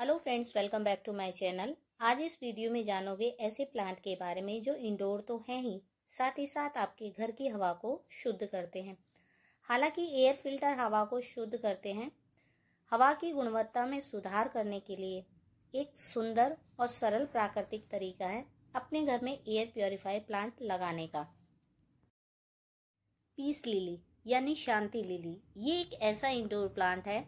hello friends welcome back to my channel आज इस video में जानोगे ऐसे प्लांट के बारे में जो इंडोर तो हैं ही साथ ही साथ आपके घर की हवा को शुद्ध करते हैं हालांकि एयर फिल्टर हवा को शुद्ध करते हैं हवा की गुणवत्ता में सुधार करने के लिए एक सुंदर और सरल प्राकृतिक तरीका है अपने घर में एयर प्योरीफायर प्लांट लगाने का पीस लिली यानी शांति लिली ये एक ऐसा इंडोर प्लांट है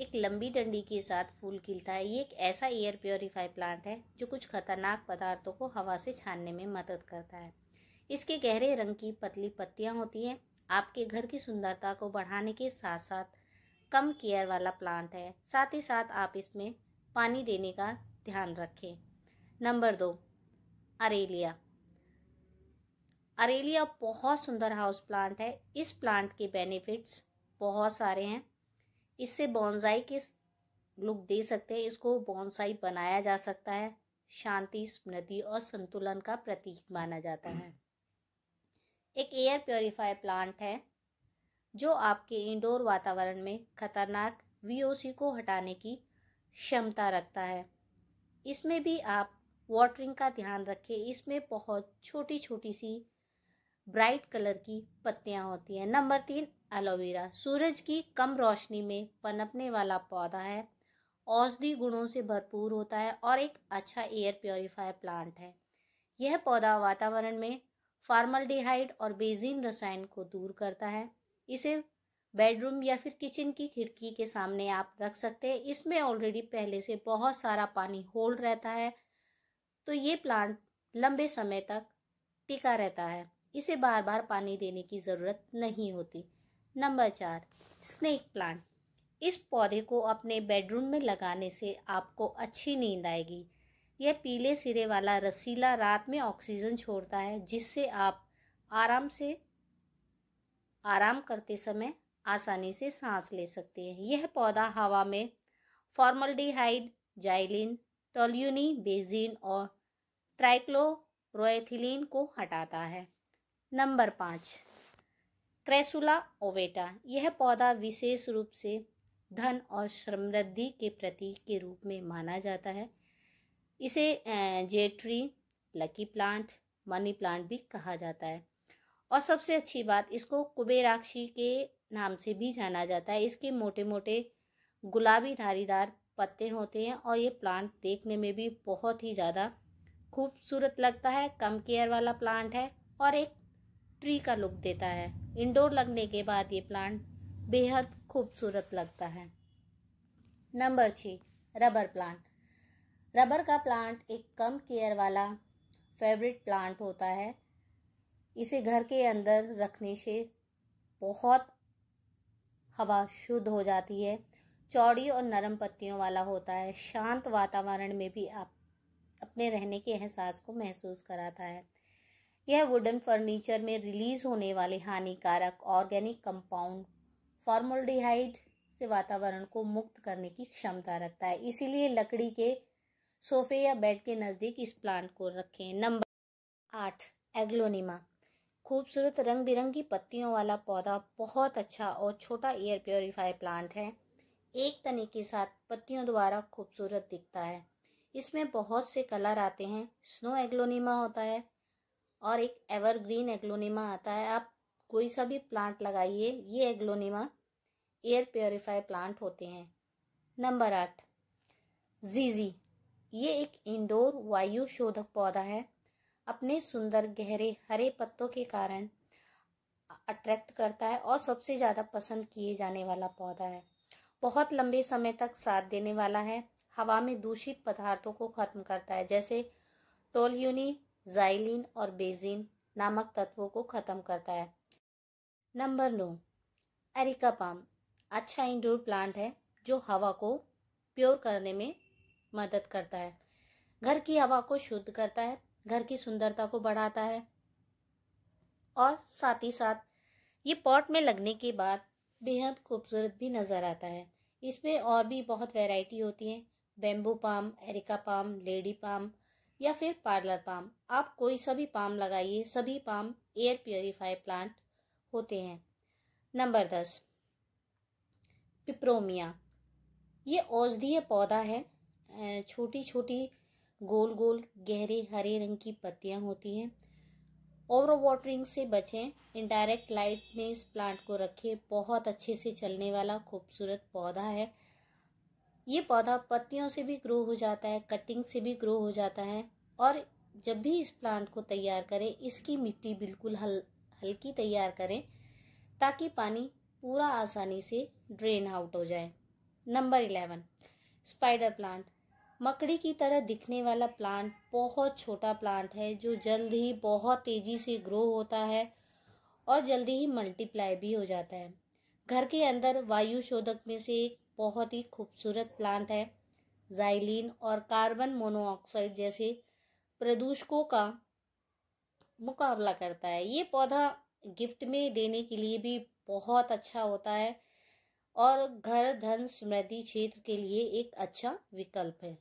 एक लंबी डंडी के साथ फूल खिलता है ये एक ऐसा एयर प्योरीफाई प्लांट है जो कुछ खतरनाक पदार्थों को हवा से छानने में मदद करता है इसके गहरे रंग की पतली पत्तियाँ होती हैं आपके घर की सुंदरता को बढ़ाने के साथ साथ कम केयर वाला प्लांट है साथ ही साथ आप इसमें पानी देने का ध्यान रखें नंबर दो अरेलिया अरेलिया बहुत सुंदर हाउस प्लांट है इस प्लांट के बेनिफिट्स बहुत सारे हैं इससे बॉन्साई के लुक दे सकते हैं इसको बॉन्साई बनाया जा सकता है शांति स्मृति और संतुलन का प्रतीक माना जाता है एक एयर प्योरीफायर प्लांट है जो आपके इंडोर वातावरण में खतरनाक वीओसी को हटाने की क्षमता रखता है इसमें भी आप वाटरिंग का ध्यान रखें इसमें बहुत छोटी छोटी सी ब्राइट कलर की पत्तियां होती हैं नंबर तीन एलोवेरा सूरज की कम रोशनी में पनपने वाला पौधा है औषधि गुणों से भरपूर होता है और एक अच्छा एयर प्योरीफायर प्लांट है यह पौधा वातावरण में फार्मलडिहाइड और बेजीन रसायन को दूर करता है इसे बेडरूम या फिर किचन की खिड़की के सामने आप रख सकते हैं इसमें ऑलरेडी पहले से बहुत सारा पानी होल्ड रहता है तो ये प्लांट लंबे समय तक टिका रहता है इसे बार बार पानी देने की ज़रूरत नहीं होती नंबर चार स्नेक प्लांट इस पौधे को अपने बेडरूम में लगाने से आपको अच्छी नींद आएगी यह पीले सिरे वाला रसीला रात में ऑक्सीजन छोड़ता है जिससे आप आराम से आराम करते समय आसानी से सांस ले सकते हैं यह पौधा हवा में फॉर्मल्डिहाइड जाइलिन टोल्यूनी बेजिन और ट्राइक्लोरोथिलीन को हटाता है नंबर पाँच क्रेसुला ओवेटा यह पौधा विशेष रूप से धन और समृद्धि के प्रतीक के रूप में माना जाता है इसे jade tree lucky plant money plant भी कहा जाता है और सबसे अच्छी बात इसको कुबेराक्षी के नाम से भी जाना जाता है इसके मोटे मोटे गुलाबी धारीदार पत्ते होते हैं और ये प्लांट देखने में भी बहुत ही ज़्यादा खूबसूरत लगता है कम केयर वाला प्लांट है और एक ट्री का लुक देता है इंडोर लगने के बाद ये प्लांट बेहद खूबसूरत लगता है नंबर छः रबर प्लांट रबर का प्लांट एक कम केयर वाला फेवरेट प्लांट होता है इसे घर के अंदर रखने से बहुत हवा शुद्ध हो जाती है चौड़ी और नरम पत्तियों वाला होता है शांत वातावरण में भी आप अपने रहने के एहसास को महसूस कराता है यह वुडन फर्नीचर में रिलीज होने वाले हानिकारक ऑर्गेनिक कंपाउंड फॉर्मोल्डिहाइड से वातावरण को मुक्त करने की क्षमता रखता है इसीलिए लकड़ी के सोफे या बेड के नज़दीक इस प्लांट को रखें नंबर आठ एग्लोनिमा खूबसूरत रंग बिरंगी पत्तियों वाला पौधा बहुत अच्छा और छोटा एयर प्योरीफाई प्लांट है एक तने के साथ पत्तियों द्वारा खूबसूरत दिखता है इसमें बहुत से कलर आते हैं स्नो एग्लोनिमा होता है और एक एवरग्रीन एग्लोनिमा आता है आप कोई सा भी प्लांट लगाइए ये एग्लोनिमा एयर प्योरीफायर प्लांट होते हैं नंबर आठ जीजी ये एक इंडोर वायु शोधक पौधा है अपने सुंदर गहरे हरे पत्तों के कारण अट्रैक्ट करता है और सबसे ज़्यादा पसंद किए जाने वाला पौधा है बहुत लंबे समय तक साथ देने वाला है हवा में दूषित पदार्थों को खत्म करता है जैसे टोलयूनी जाइलिन और बेजिन नामक तत्वों को ख़त्म करता है नंबर नौ एरिका पाम अच्छा इंडोर प्लांट है जो हवा को प्योर करने में मदद करता है घर की हवा को शुद्ध करता है घर की सुंदरता को बढ़ाता है और साथ ही साथ ये पॉट में लगने के बाद बेहद खूबसूरत भी नज़र आता है इसमें और भी बहुत वैरायटी होती है bamboo palm areca palm lady palm या फिर पार्लर पाम आप कोई सा भी पाम लगाइए सभी पाम एयर प्योरीफाई प्लांट होते हैं नंबर दस पिप्रोमिया ये औषधीय पौधा है छोटी छोटी गोल गोल गहरे हरे रंग की पत्तियां होती हैं ओवर वाटरिंग से बचें इनडायरेक्ट लाइट में इस प्लांट को रखें बहुत अच्छे से चलने वाला खूबसूरत पौधा है ये पौधा पत्तियों से भी ग्रो हो जाता है कटिंग से भी ग्रो हो जाता है और जब भी इस प्लांट को तैयार करें इसकी मिट्टी बिल्कुल हल हल्की तैयार करें ताकि पानी पूरा आसानी से ड्रेन आउट हो जाए नंबर इलेवन स्पाइडर प्लांट मकड़ी की तरह दिखने वाला प्लांट बहुत छोटा प्लांट है जो जल्द ही बहुत तेज़ी से ग्रो होता है और जल्दी ही मल्टीप्लाई भी हो जाता है घर के अंदर वायु शोधक में से एक बहुत ही खूबसूरत प्लांट है जाइलिन और कार्बन मोनोऑक्साइड जैसे प्रदूषकों का मुकाबला करता है ये पौधा गिफ्ट में देने के लिए भी बहुत अच्छा होता है और घर धन समृद्धि क्षेत्र के लिए एक अच्छा विकल्प है